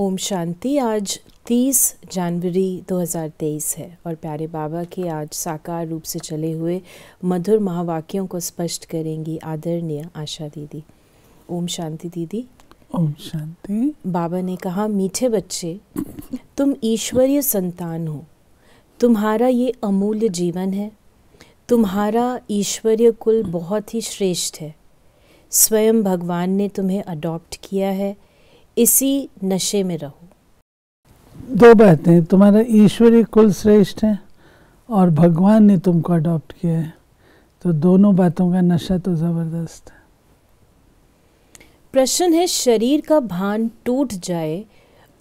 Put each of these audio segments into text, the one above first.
ओम शांति आज 30 जनवरी 2023 है और प्यारे बाबा के आज साकार रूप से चले हुए मधुर महावाक्यों को स्पष्ट करेंगी आदरणीय आशा दीदी ओम शांति दीदी ओम शांति बाबा ने कहा मीठे बच्चे तुम ईश्वरीय संतान हो तुम्हारा ये अमूल्य जीवन है तुम्हारा ईश्वरीय कुल बहुत ही श्रेष्ठ है स्वयं भगवान ने तुम्हें अडॉप्ट किया है इसी नशे में रहो दो बातें तुम्हारा ईश्वरी कुल श्रेष्ठ है और भगवान ने तुमको अडॉप्ट किया है तो दोनों बातों का नशा तो ज़बरदस्त है प्रश्न है शरीर का भान टूट जाए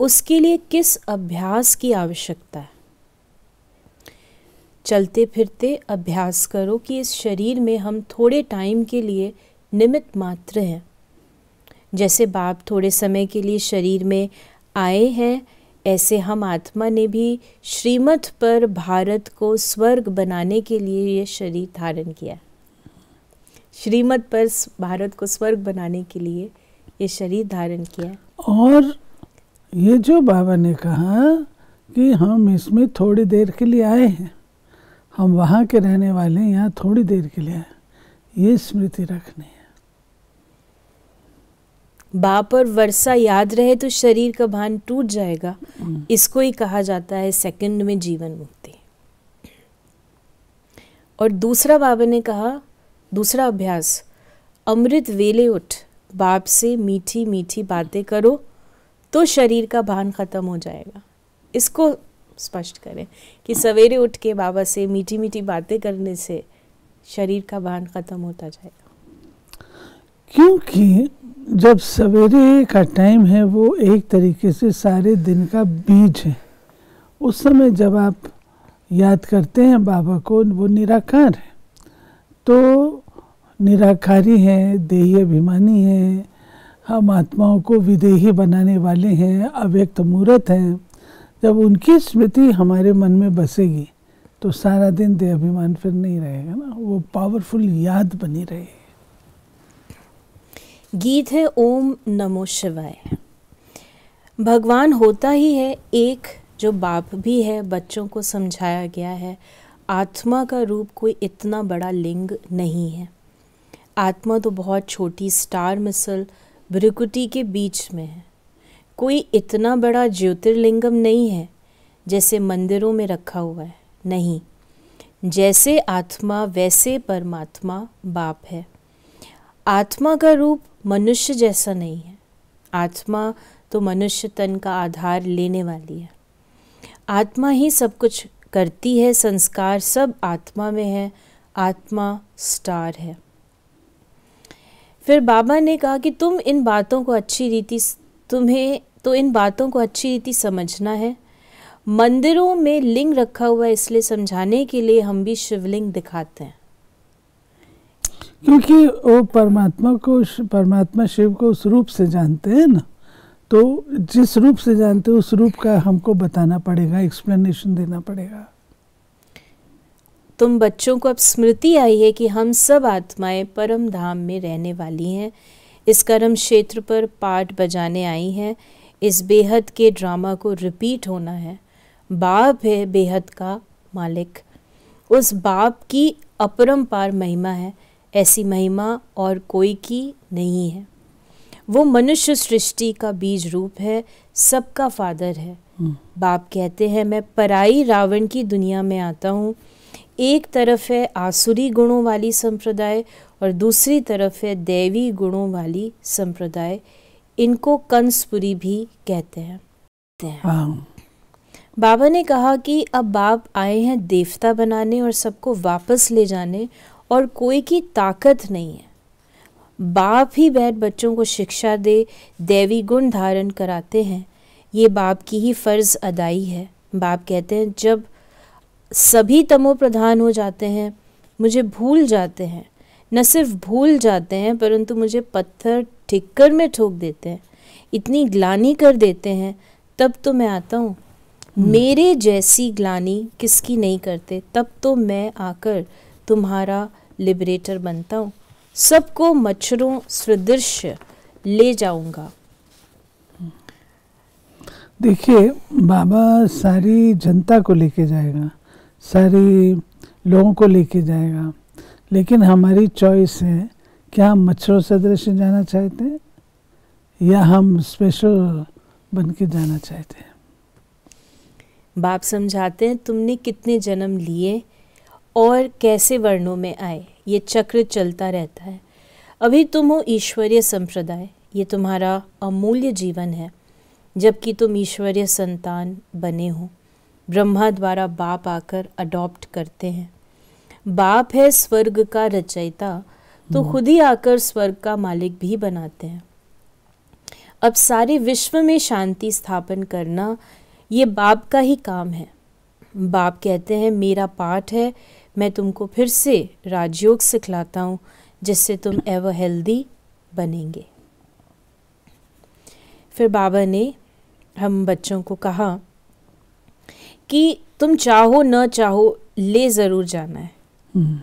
उसके लिए किस अभ्यास की आवश्यकता है चलते फिरते अभ्यास करो कि इस शरीर में हम थोड़े टाइम के लिए निमित मात्र हैं जैसे बाप थोड़े समय के लिए शरीर में आए हैं ऐसे हम आत्मा ने भी श्रीमत पर भारत को स्वर्ग बनाने के लिए ये शरीर धारण किया श्रीमत पर भारत को स्वर्ग बनाने के लिए ये शरीर धारण किया और ये जो बाबा ने कहा कि हम इसमें थोड़ी देर के लिए आए हैं हम वहाँ के रहने वाले हैं यहाँ थोड़ी देर के लिए आए ये स्मृति रखनी है बाप और वर्षा याद रहे तो शरीर का भान टूट जाएगा हम्म। इसको ही कहा जाता है सेकंड में जीवन मुक्ति और दूसरा बाबा ने कहा दूसरा अभ्यास अमृत वेले उठ बाप से मीठी मीठी बातें करो तो शरीर का भान खत्म हो जाएगा इसको स्पष्ट करें कि सवेरे उठ के बाबा से मीठी मीठी बातें करने से शरीर का भान खत्म होता जाएगा क्योंकि जब सवेरे का टाइम है वो एक तरीके से सारे दिन का बीज है उस समय जब आप याद करते हैं बाबा को वो निराकार है तो निराकारी हैं देही अभिमानी है हम आत्माओं को विदेही बनाने वाले हैं अव्यक्त मूर्त हैं जब उनकी स्मृति हमारे मन में बसेगी तो सारा दिन देह अभिमान फिर नहीं रहेगा ना वो पावरफुल याद बनी रहेगी गीत है ओम नमो शिवाय भगवान होता ही है एक जो बाप भी है बच्चों को समझाया गया है आत्मा का रूप कोई इतना बड़ा लिंग नहीं है आत्मा तो बहुत छोटी स्टार मिसल ब्रिकुटी के बीच में है कोई इतना बड़ा ज्योतिर्लिंगम नहीं है जैसे मंदिरों में रखा हुआ है नहीं जैसे आत्मा वैसे परमात्मा बाप है आत्मा का रूप मनुष्य जैसा नहीं है आत्मा तो मनुष्य तन का आधार लेने वाली है आत्मा ही सब कुछ करती है संस्कार सब आत्मा में है आत्मा स्टार है फिर बाबा ने कहा कि तुम इन बातों को अच्छी रीति तुम्हें तो इन बातों को अच्छी रीति समझना है मंदिरों में लिंग रखा हुआ इसलिए समझाने के लिए हम भी शिवलिंग दिखाते हैं क्योंकि वो परमात्मा को परमात्मा शिव को उस रूप से जानते हैं ना तो जिस रूप से जानते हैं उस रूप का हमको बताना पड़ेगा एक्सप्लेनेशन देना पड़ेगा तुम बच्चों को अब स्मृति आई है कि हम सब आत्माएं परम धाम में रहने वाली हैं इस कर्म क्षेत्र पर पाठ बजाने आई हैं इस बेहद के ड्रामा को रिपीट होना है बाप है बेहद का मालिक उस बाप की अपरम पार महिमा है ऐसी महिमा और कोई की नहीं है वो मनुष्य सृष्टि का बीज रूप है सबका फादर है हम्म। बाप कहते हैं मैं पराई रावण की दुनिया में आता हूँ एक तरफ है आसुरी गुणों वाली संप्रदाय और दूसरी तरफ है दैवी गुणों वाली संप्रदाय इनको कंसपुरी भी कहते हैं हाँ। बाबा ने कहा कि अब बाप आए हैं देवता बनाने और सबको वापस ले जाने और कोई की ताकत नहीं है बाप ही बैठ बच्चों को शिक्षा दे देवी गुण धारण कराते हैं ये बाप की ही फ़र्ज़ अदाई है बाप कहते हैं जब सभी तमो प्रधान हो जाते हैं मुझे भूल जाते हैं न सिर्फ भूल जाते हैं परंतु मुझे पत्थर ठिक्कर में ठोक देते हैं इतनी ग्लानी कर देते हैं तब तो मैं आता हूँ हम्म। मेरे जैसी ग्लानी किसकी नहीं करते तब तो मैं आकर तुम्हारा लिबरेटर बनता हूँ सबको मच्छरों सदृश ले जाऊंगा देखिए बाबा सारी जनता को लेके जाएगा सारी लोगों को लेके जाएगा लेकिन हमारी चॉइस है क्या हम मच्छरों सदृश जाना चाहते हैं या हम स्पेशल बन के जाना चाहते हैं बाप समझाते हैं तुमने कितने जन्म लिए और कैसे वर्णों में आए ये चक्र चलता रहता है अभी तुम हो ईश्वरीय संप्रदाय ये तुम्हारा अमूल्य जीवन है जबकि तुम ईश्वरीय संतान बने हो ब्रह्मा द्वारा बाप आकर अडॉप्ट करते हैं बाप है स्वर्ग का रचयिता तो हम्म। खुद ही आकर स्वर्ग का मालिक भी बनाते हैं अब सारे विश्व में शांति स्थापन करना ये बाप का ही काम है बाप कहते हैं मेरा पाठ है मैं तुमको फिर से राजयोग सिखलाता हूँ जिससे तुम एवर हेल्दी बनेंगे फिर बाबा ने हम बच्चों को कहा कि तुम चाहो न चाहो ले ज़रूर जाना है हम्म।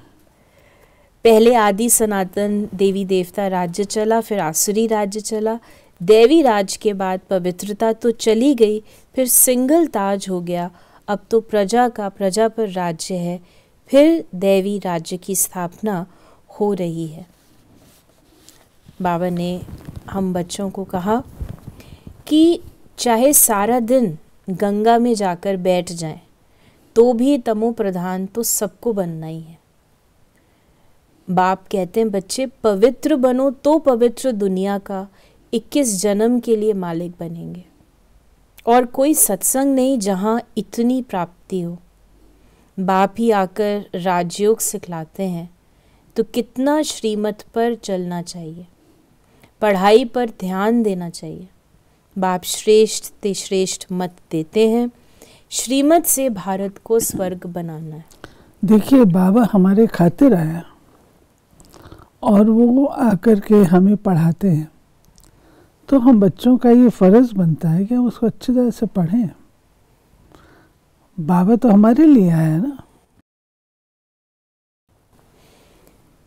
पहले आदि सनातन देवी देवता राज्य चला फिर आसुरी राज्य चला देवी राज के बाद पवित्रता तो चली गई फिर सिंगल ताज हो गया अब तो प्रजा का प्रजा पर राज्य है फिर दैवी राज्य की स्थापना हो रही है बाबा ने हम बच्चों को कहा कि चाहे सारा दिन गंगा में जाकर बैठ जाएं तो भी तमो प्रधान तो सबको बनना ही है बाप कहते हैं बच्चे पवित्र बनो तो पवित्र दुनिया का 21 जन्म के लिए मालिक बनेंगे और कोई सत्संग नहीं जहाँ इतनी प्राप्ति हो बाप ही आकर राजयोग सिखलाते हैं तो कितना श्रीमत पर चलना चाहिए पढ़ाई पर ध्यान देना चाहिए बाप श्रेष्ठ ते श्रेष्ठ मत देते हैं श्रीमत से भारत को स्वर्ग बनाना है देखिए बाबा हमारे खातिर आया और वो आकर के हमें पढ़ाते हैं तो हम बच्चों का ये फ़र्ज़ बनता है कि हम उसको अच्छी तरह से पढ़ें बाबा तो हमारे लिए आया ना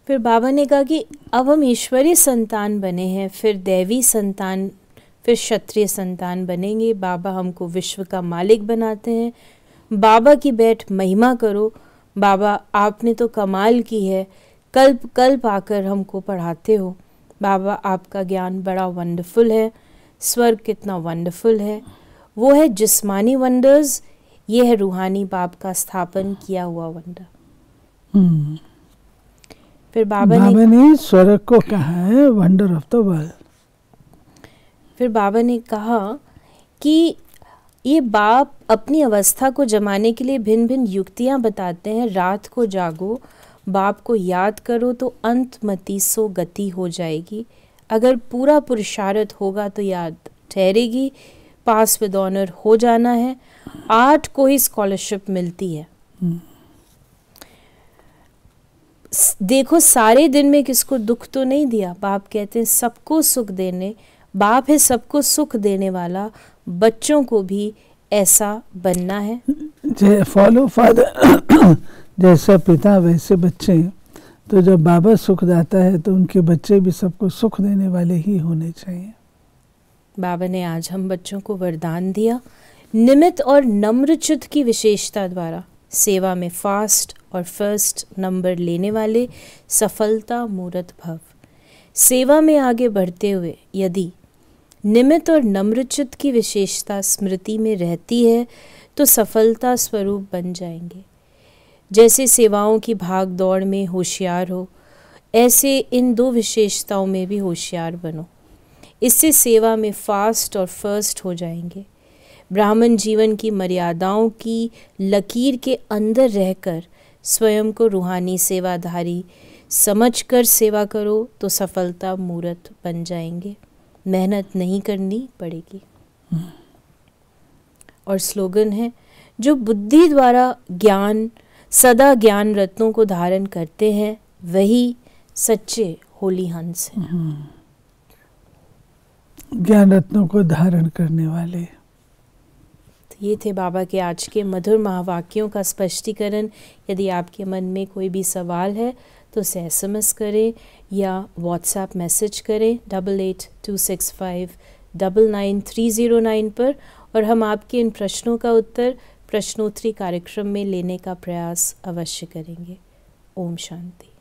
फिर बाबा ने कहा कि अब हम ईश्वरीय संतान बने हैं फिर दैवी संतान फिर क्षत्रिय संतान बनेंगे बाबा हमको विश्व का मालिक बनाते हैं बाबा की बैठ महिमा करो बाबा आपने तो कमाल की है कल्प कल्प आकर हमको पढ़ाते हो बाबा आपका ज्ञान बड़ा वंडरफुल है स्वर्ग कितना वंडरफुल है वो है जिस्मानी वंडर्स ये है रूहानी बाप का स्थापन किया हुआ वंडर हम्म। फिर बाबा, बाबा ने, ने स्वर्ग को कहा है वंडर ऑफ द वर्ल्ड फिर बाबा ने कहा कि ये बाप अपनी अवस्था को जमाने के लिए भिन्न भिन्न युक्तियां बताते हैं रात को जागो बाप को याद करो तो अंत मती सो गति हो जाएगी अगर पूरा पुरुषार्थ होगा तो याद ठहरेगी पास विद ऑनर हो जाना है आर्ट को ही स्कॉलरशिप मिलती है देखो सारे दिन में किसको दुख तो नहीं दिया बाप कहते हैं सबको सुख देने बाप है सबको सुख देने वाला बच्चों को भी ऐसा बनना है फॉलो फादर जैसा पिता वैसे बच्चे तो जब बाबा सुख दाता है तो उनके बच्चे भी सबको सुख देने वाले ही होने चाहिए बाबा ने आज हम बच्चों को वरदान दिया निमित और नम्रचित की विशेषता द्वारा सेवा में फास्ट और फर्स्ट नंबर लेने वाले सफलता मूर्त भव सेवा में आगे बढ़ते हुए यदि निमित और नम्रचित की विशेषता स्मृति में रहती है तो सफलता स्वरूप बन जाएंगे जैसे सेवाओं की भाग दौड़ में होशियार हो ऐसे इन दो विशेषताओं में भी होशियार बनो इससे सेवा में फास्ट और फर्स्ट हो जाएंगे ब्राह्मण जीवन की मर्यादाओं की लकीर के अंदर रहकर स्वयं को रूहानी सेवाधारी समझकर सेवा करो तो सफलता मूर्त बन जाएंगे मेहनत नहीं करनी पड़ेगी और स्लोगन है जो बुद्धि द्वारा ज्ञान सदा ज्ञान रत्नों को धारण करते हैं वही सच्चे होली हंस हैं हम्म। ज्ञान रत्नों को धारण करने वाले ये थे बाबा के आज के मधुर महावाक्यों का स्पष्टीकरण यदि आपके मन में कोई भी सवाल है तो उसे एस एम एस करें या व्हाट्सएप मैसेज करें double eight two six five double nine three zero nine पर और हम आपके इन प्रश्नों का उत्तर प्रश्नोत्तरी कार्यक्रम में लेने का प्रयास अवश्य करेंगे ओम शांति